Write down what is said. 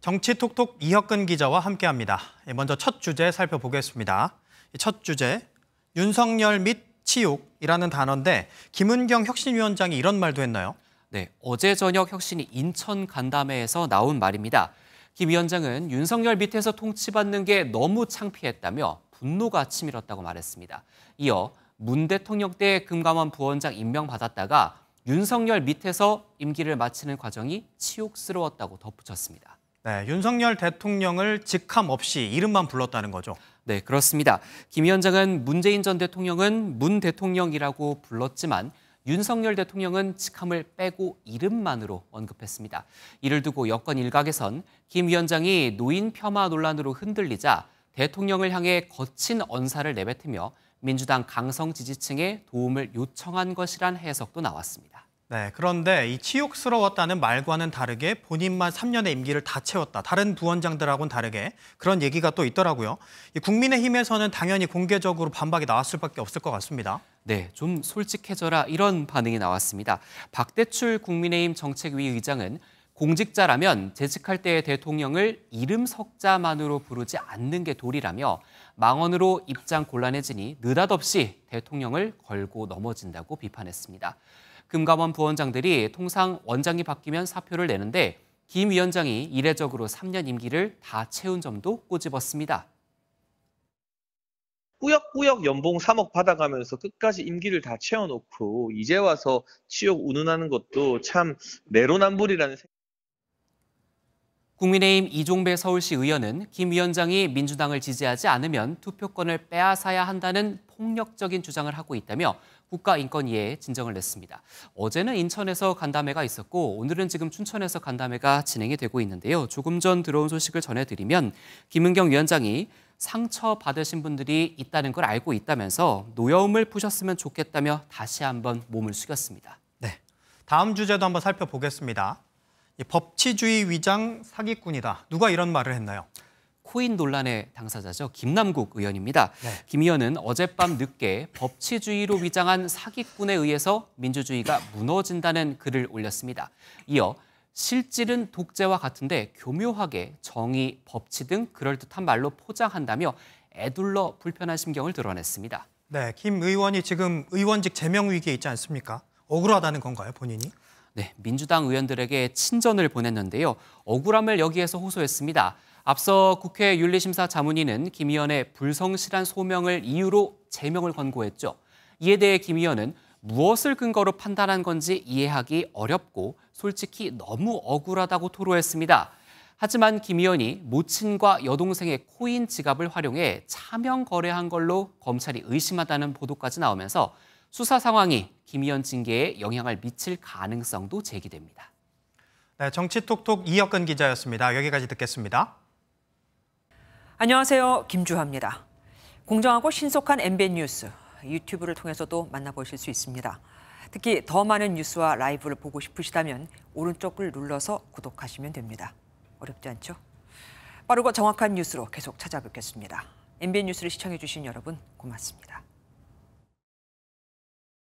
정치톡톡 이혁근 기자와 함께합니다. 예, 먼저 첫 주제 살펴보겠습니다. 첫 주제, 윤석열 및 치욕이라는 단어인데 김은경 혁신위원장이 이런 말도 했나요? 네, 어제 저녁 혁신이 인천 간담회에서 나온 말입니다. 김 위원장은 윤석열 밑에서 통치받는 게 너무 창피했다며 분노가 치밀었다고 말했습니다. 이어 문 대통령 때 금감원 부원장 임명받았다가 윤석열 밑에서 임기를 마치는 과정이 치욕스러웠다고 덧붙였습니다. 네, 윤석열 대통령을 직함 없이 이름만 불렀다는 거죠. 네, 그렇습니다. 김 위원장은 문재인 전 대통령은 문 대통령이라고 불렀지만 윤석열 대통령은 직함을 빼고 이름만으로 언급했습니다. 이를 두고 여권 일각에선 김 위원장이 노인 폄하 논란으로 흔들리자 대통령을 향해 거친 언사를 내뱉으며 민주당 강성 지지층의 도움을 요청한 것이란 해석도 나왔습니다. 네, 그런데 이 치욕스러웠다는 말과는 다르게 본인만 3년의 임기를 다 채웠다. 다른 부원장들하고는 다르게 그런 얘기가 또 있더라고요. 이 국민의힘에서는 당연히 공개적으로 반박이 나왔을 밖에 없을 것 같습니다. 네, 좀 솔직해져라 이런 반응이 나왔습니다. 박대출 국민의힘 정책위 의장은 공직자라면 재직할 때의 대통령을 이름 석자만으로 부르지 않는 게 도리라며 망언으로 입장 곤란해지니 느닷없이 대통령을 걸고 넘어진다고 비판했습니다. 금감원 부원장들이 통상 원장이 바뀌면 사표를 내는데 김 위원장이 이례적으로 3년 임기를 다 채운 점도 꼬집었습니다. 꾸역꾸역 연봉 3억 받아가면서 끝까지 임기를 다 채워놓고 이제 와서 치욕 운운하는 것도 참 내로남불이라는 생각. 국민의힘 이종배 서울시 의원은 김 위원장이 민주당을 지지하지 않으면 투표권을 빼앗아야 한다는 폭력적인 주장을 하고 있다며 국가인권위에 진정을 냈습니다. 어제는 인천에서 간담회가 있었고 오늘은 지금 춘천에서 간담회가 진행이 되고 있는데요. 조금 전 들어온 소식을 전해드리면 김은경 위원장이 상처받으신 분들이 있다는 걸 알고 있다면서 노여움을 푸셨으면 좋겠다며 다시 한번 몸을 숙였습니다. 네, 다음 주제도 한번 살펴보겠습니다. 법치주의 위장 사기꾼이다. 누가 이런 말을 했나요? 코인 논란의 당사자죠. 김남국 의원입니다. 네. 김 의원은 어젯밤 늦게 법치주의로 위장한 사기꾼에 의해서 민주주의가 무너진다는 글을 올렸습니다. 이어 실질은 독재와 같은데 교묘하게 정의, 법치 등 그럴듯한 말로 포장한다며 애둘러 불편한 심경을 드러냈습니다. 네, 김 의원이 지금 의원직 제명 위기에 있지 않습니까? 억울하다는 건가요, 본인이? 네, 민주당 의원들에게 친전을 보냈는데요. 억울함을 여기에서 호소했습니다. 앞서 국회 윤리심사 자문위는 김 의원의 불성실한 소명을 이유로 제명을 권고했죠. 이에 대해 김 의원은 무엇을 근거로 판단한 건지 이해하기 어렵고 솔직히 너무 억울하다고 토로했습니다. 하지만 김 의원이 모친과 여동생의 코인 지갑을 활용해 차명 거래한 걸로 검찰이 의심하다는 보도까지 나오면서 수사 상황이 김 의원 징계에 영향을 미칠 가능성도 제기됩니다. 네, 정치톡톡 이혁근 기자였습니다. 여기까지 듣겠습니다. 안녕하세요. 김주하입니다. 공정하고 신속한 MBN 뉴스 유튜브를 통해서도 만나보실 수 있습니다. 특히 더 많은 뉴스와 라이브를 보고 싶으시다면 오른쪽을 눌러서 구독하시면 됩니다. 어렵지 않죠? 빠르고 정확한 뉴스로 계속 찾아뵙겠습니다. MBN 뉴스를 시청해주신 여러분 고맙습니다.